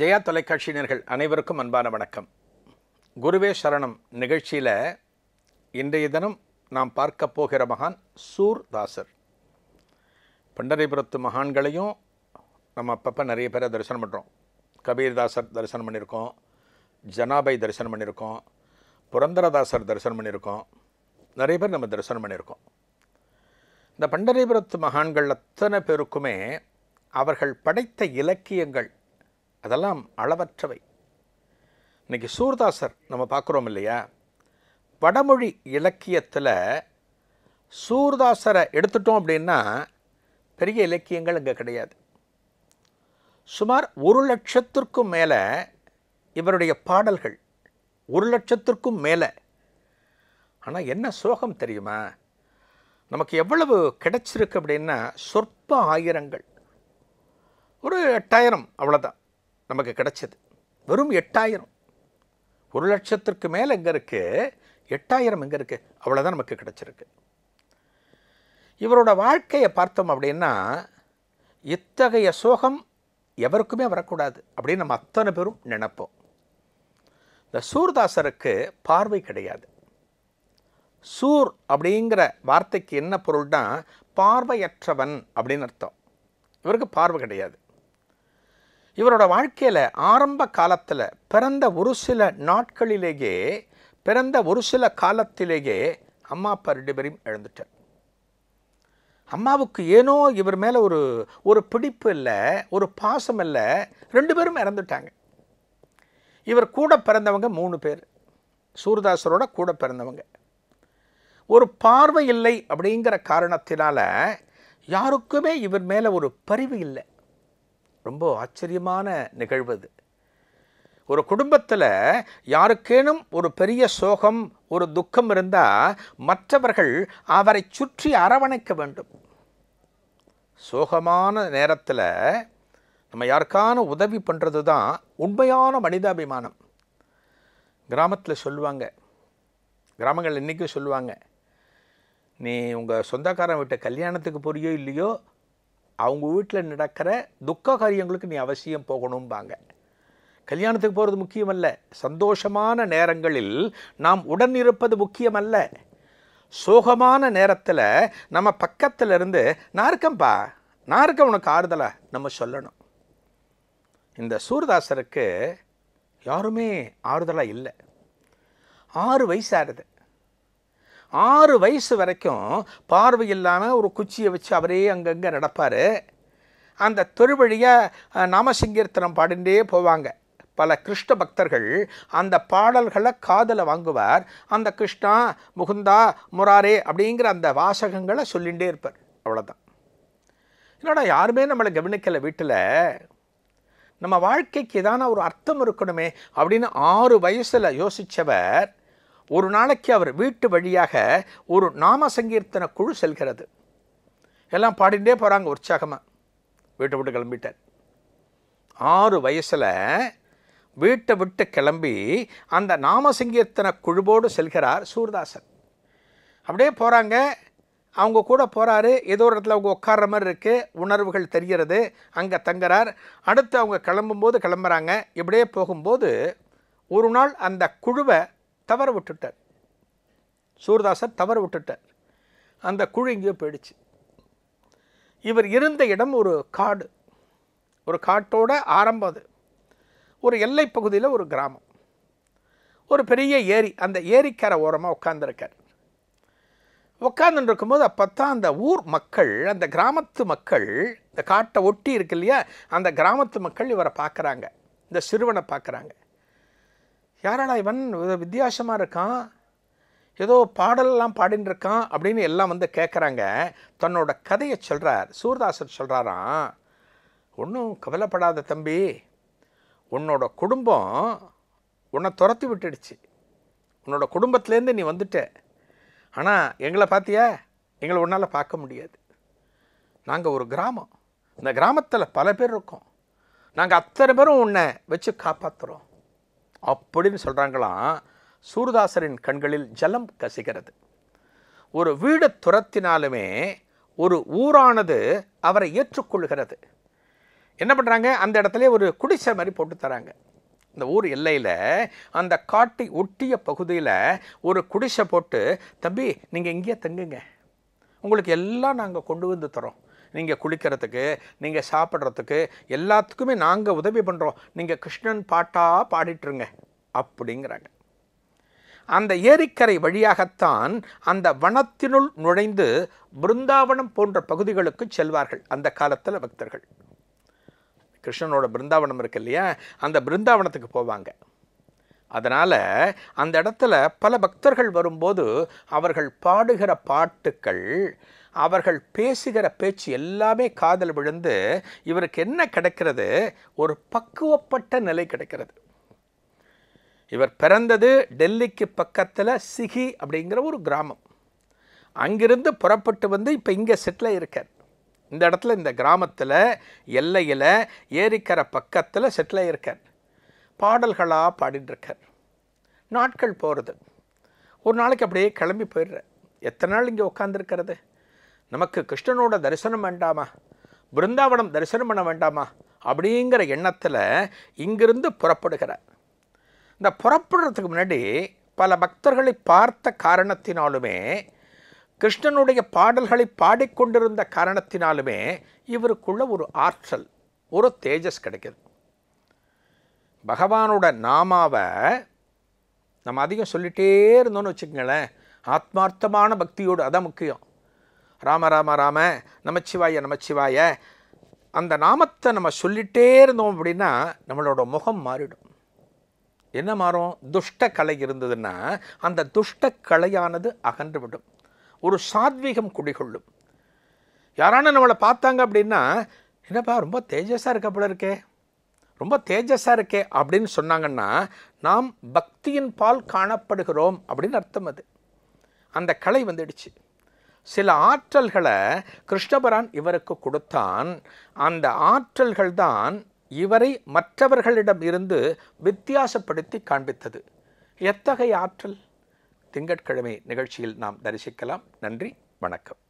ஜெயா தொலைக்காட்சியினர்கள் அனைவருக்கும் அன்பான வணக்கம் குருவே சரணம் நிகழ்ச்சியில் இன்றைய தினம் நாம் பார்க்க போகிற மகான் சூர்தாசர் பண்டரிபுரத்து மகான்களையும் நம்ம அப்பப்போ நிறைய பேரை தரிசனம் பண்ணுறோம் கபீர்தாசர் தரிசனம் பண்ணியிருக்கோம் ஜனாபை தரிசனம் பண்ணியிருக்கோம் புரந்தரதாசர் தரிசனம் பண்ணியிருக்கோம் நிறைய பேர் நம்ம தரிசனம் பண்ணியிருக்கோம் இந்த பண்டரிபுரத்து மகான்கள் அத்தனை பேருக்குமே அவர்கள் படைத்த இலக்கியங்கள் அதெல்லாம் அளவற்றவை இன்றைக்கி சூர்தாசர் நம்ம பார்க்குறோம் இல்லையா வடமொழி இலக்கியத்தில் சூர்தாசரை எடுத்துட்டோம் அப்படின்னா பெரிய இலக்கியங்கள் இங்கே கிடையாது சுமார் ஒரு லட்சத்திற்கும் மேலே இவருடைய பாடல்கள் ஒரு லட்சத்திற்கும் மேலே ஆனால் என்ன சோகம் தெரியுமா நமக்கு எவ்வளவு கிடைச்சிருக்கு அப்படின்னா சொற்ப ஆயிரங்கள் ஒரு எட்டாயிரம் அவ்வளோதான் நமக்கு கிடைச்சது வெறும் எட்டாயிரம் ஒரு லட்சத்திற்கு மேலே எங்கே இருக்குது எட்டாயிரம் எங்கே இருக்குது அவ்வளோதான் நமக்கு கிடச்சிருக்கு இவரோட வாழ்க்கையை பார்த்தோம் அப்படின்னா இத்தகைய சோகம் எவருக்குமே வரக்கூடாது அப்படின்னு நம்ம அத்தனை பேரும் நினைப்போம் இந்த சூர்தாசருக்கு பார்வை கிடையாது சூர் அப்படிங்கிற வார்த்தைக்கு என்ன பொருள்னா பார்வையற்றவன் அப்படின்னு அர்த்தம் இவருக்கு பார்வை கிடையாது இவரோட வாழ்க்கையில் ஆரம்ப காலத்தில் பிறந்த ஒரு சில நாட்களிலேயே பிறந்த ஒரு சில காலத்திலேயே அம்மா அப்பா ரெண்டு பேரையும் எழுந்துட்டார் அம்மாவுக்கு ஏனோ இவர் மேலே ஒரு ஒரு பிடிப்பு இல்லை ஒரு பாசம் இல்லை ரெண்டு பேரும் இறந்துட்டாங்க இவர் கூட பிறந்தவங்க மூணு பேர் சூரதாசரோட கூட பிறந்தவங்க ஒரு பார்வை இல்லை அப்படிங்கிற காரணத்தினால யாருக்குமே இவர் மேலே ஒரு பரிவு இல்லை ரொம்ப ஆச்சரியமான நிகழ்வு அது ஒரு குடும்பத்தில் யாருக்கேனும் ஒரு பெரிய சோகம் ஒரு துக்கம் இருந்தால் மற்றவர்கள் அவரை சுற்றி அரவணைக்க வேண்டும் சோகமான நேரத்தில் நம்ம யாருக்கான உதவி பண்ணுறது தான் உண்மையான மனிதாபிமானம் கிராமத்தில் சொல்லுவாங்க கிராமங்கள் இன்றைக்கும் சொல்லுவாங்க நீ உங்கள் சொந்தக்காரன் விட்ட கல்யாணத்துக்கு போறியோ இல்லையோ அவங்க வீட்டில் நடக்கிற துக்க காரியங்களுக்கு நீ அவசியம் போகணும்பாங்க கல்யாணத்துக்கு போகிறது முக்கியமல்ல சந்தோஷமான நேரங்களில் நாம் உடன் இருப்பது முக்கியமல்ல சோகமான நேரத்தில் நம்ம பக்கத்தில் இருந்து நான் இருக்கேன்ப்பா நான் இருக்க உனக்கு ஆறுதலை நம்ம சொல்லணும் இந்த சூரதாசருக்கு யாருமே ஆறுதலாக இல்லை ஆறு வயசு ஆறு வயசு வரைக்கும் பார்வை இல்லாமல் ஒரு குச்சியை வச்சு அவரே அங்கங்கே நடப்பார் அந்த திருவழியாக நாமசிங்கீர்த்தனம் பாடிண்டே போவாங்க பல கிருஷ்ண பக்தர்கள் அந்த பாடல்களை காதலை வாங்குவார் அந்த கிருஷ்ணா முகுந்தா முராரே அப்படிங்கிற அந்த வாசகங்களை சொல்லிகிட்டே இருப்பார் அவ்வளோதான் என்னடா யாருமே நம்மளை கவனிக்கலை வீட்டில் நம்ம வாழ்க்கைக்கு ஏதான ஒரு அர்த்தம் இருக்கணுமே அப்படின்னு ஆறு வயசில் யோசித்தவர் ஒரு நாளைக்கு அவர் வீட்டு வழியாக ஒரு நாம சங்கீர்த்தன குழு செல்கிறது எல்லாம் பாடிட்டே போகிறாங்க உற்சாகமாக வீட்டை விட்டு கிளம்பிட்டார் ஆறு வயசில் வீட்டை விட்டு கிளம்பி அந்த நாம சங்கீர்த்தன குழுவோடு செல்கிறார் சூர்தாசன் அப்படியே போகிறாங்க அவங்க கூட போகிறாரு ஏதோ ஒரு இடத்துல அவங்க உட்கார்ற மாதிரி இருக்குது உணர்வுகள் தெரிகிறது அங்கே தங்குறார் அடுத்து அவங்க கிளம்பும்போது கிளம்புறாங்க இப்படியே போகும்போது ஒரு நாள் அந்த குழுவை தவற விட்டுட்டார் சூர்தாசர் தவற விட்டுட்டார் அந்த குழு இங்கேயோ போயிடுச்சு இவர் இருந்த இடம் ஒரு காடு ஒரு காட்டோட ஆரம்பம் அது ஒரு எல்லை பகுதியில் ஒரு கிராமம் ஒரு பெரிய ஏரி அந்த ஏரிக்கரை ஓரமாக உட்காந்துருக்கார் உட்காந்துட்டு இருக்கும்போது அப்போ தான் அந்த ஊர் மக்கள் அந்த கிராமத்து மக்கள் இந்த காட்டை ஒட்டி இருக்கு இல்லையா அந்த கிராமத்து மக்கள் இவரை பார்க்குறாங்க இந்த சிறுவனை பார்க்குறாங்க யாராலா இவன் வித்தியாசமாக இருக்கான் ஏதோ பாடலெல்லாம் பாடின்னு இருக்கான் அப்படின்னு எல்லாம் வந்து கேட்குறாங்க தன்னோட கதையை சொல்கிறார் சூர்தாசர் சொல்கிறாராம் ஒன்றும் கவலைப்படாத தம்பி உன்னோட குடும்பம் உன்னை துரத்தி விட்டுடுச்சு உன்னோட குடும்பத்துலேருந்து நீ வந்துட்ட ஆனால் எங்களை பார்த்தியா எங்களை உன்னால் பார்க்க முடியாது நாங்கள் ஒரு கிராமம் இந்த கிராமத்தில் பல பேர் இருக்கோம் நாங்கள் அத்தனை பேரும் உன்னை வச்சு காப்பாற்றுறோம் அப்படின்னு சொல்கிறாங்களாம் சூரதாசரின் கண்களில் ஜலம் கசிகிறது ஒரு வீடு துரத்தினாலுமே ஒரு ஊரானது அவரை ஏற்றுக்கொள்கிறது என்ன பண்ணுறாங்க அந்த இடத்துல ஒரு குடிசை மாதிரி போட்டு தராங்க இந்த ஊர் எல்லையில் அந்த காட்டை ஒட்டிய பகுதியில் ஒரு குடிசை போட்டு தம்பி நீங்கள் இங்கேயே தங்குங்க உங்களுக்கு எல்லாம் நாங்கள் கொண்டு வந்து தரோம் நீங்கள் குளிக்கிறதுக்கு நீங்கள் சாப்பிட்றதுக்கு எல்லாத்துக்குமே நாங்கள் உதவி பண்ணுறோம் நீங்கள் கிருஷ்ணன் பாட்டாக பாடிட்டுருங்க அப்படிங்கிறாங்க அந்த ஏரிக்கரை வழியாகத்தான் அந்த வனத்தினுள் நுழைந்து பிருந்தாவனம் போன்ற பகுதிகளுக்கு செல்வார்கள் அந்த காலத்தில் பக்தர்கள் கிருஷ்ணனோட பிருந்தாவனம் இருக்கு இல்லையா அந்த பிருந்தாவனத்துக்கு போவாங்க அதனால் அந்த இடத்துல பல பக்தர்கள் வரும்போது அவர்கள் பாடுகிற பாட்டுக்கள் அவர்கள் பேசுகிற பேச்சு எல்லாமே காதல் விழுந்து இவருக்கு என்ன கிடைக்கிறது ஒரு பக்குவப்பட்ட நிலை கிடைக்கிறது இவர் பிறந்தது டெல்லிக்கு பக்கத்தில் சிகி அப்படிங்கிற ஒரு கிராமம் அங்கிருந்து புறப்பட்டு வந்து இப்போ இங்கே செட்டில் இருக்கார் இந்த இடத்துல இந்த கிராமத்தில் எல்லையில் ஏரிக்கரை பக்கத்தில் செட்டில் இருக்கார் பாடல்களாக பாடிட்டுருக்கார் நாட்கள் போகிறது ஒரு நாளைக்கு அப்படியே கிளம்பி போயிடுற எத்தனை நாள் இங்கே உட்காந்துருக்கிறது நமக்கு கிருஷ்ணனோட தரிசனம் வேண்டாமா பிருந்தாவனம் தரிசனம் பண்ண வேண்டாமா அப்படிங்கிற எண்ணத்தில் இங்கிருந்து புறப்படுகிறார் இந்த புறப்படுறதுக்கு முன்னாடி பல பக்தர்களை பார்த்த காரணத்தினாலுமே கிருஷ்ணனுடைய பாடல்களை பாடிக்கொண்டிருந்த காரணத்தினாலுமே இவருக்குள்ள ஒரு ஆற்றல் ஒரு தேஜஸ் கிடைக்கிது பகவானோட நாமாவை நம்ம அதிகம் சொல்லிகிட்டே இருந்தோம்னு வச்சுக்கோங்களேன் ஆத்மார்த்தமான பக்தியோடு அதான் முக்கியம் ராம ராம ராம நமச்சிவாய நமச்சிவாய அந்த நாமத்தை நம்ம சொல்லிகிட்டே இருந்தோம் அப்படின்னா நம்மளோட முகம் மாறிடும் என்ன மாறும் துஷ்ட கலை இருந்ததுன்னா அந்த துஷ்ட கலையானது அகன்றுவிடும் ஒரு சாத்வீகம் குடிகொள்ளும் யாரான நம்மளை பார்த்தாங்க அப்படின்னா என்னப்பா ரொம்ப தேஜஸாக இருக்க போல இருக்கே ரொம்ப தேஜஸாக இருக்கே அப்படின்னு சொன்னாங்கன்னா நாம் பக்தியின் பால் காணப்படுகிறோம் அப்படின்னு அர்த்தம் அது அந்த கலை வந்துடுச்சு சில ஆற்றல்களை கிருஷ்ணபரான் இவருக்கு கொடுத்தான் அந்த ஆற்றல்கள் தான் இவரை மற்றவர்களிடம் இருந்து வித்தியாசப்படுத்தி காண்பித்தது எத்தகைய ஆற்றல் திங்கட்கிழமை நிகழ்ச்சியில் நாம் தரிசிக்கலாம் நன்றி வணக்கம்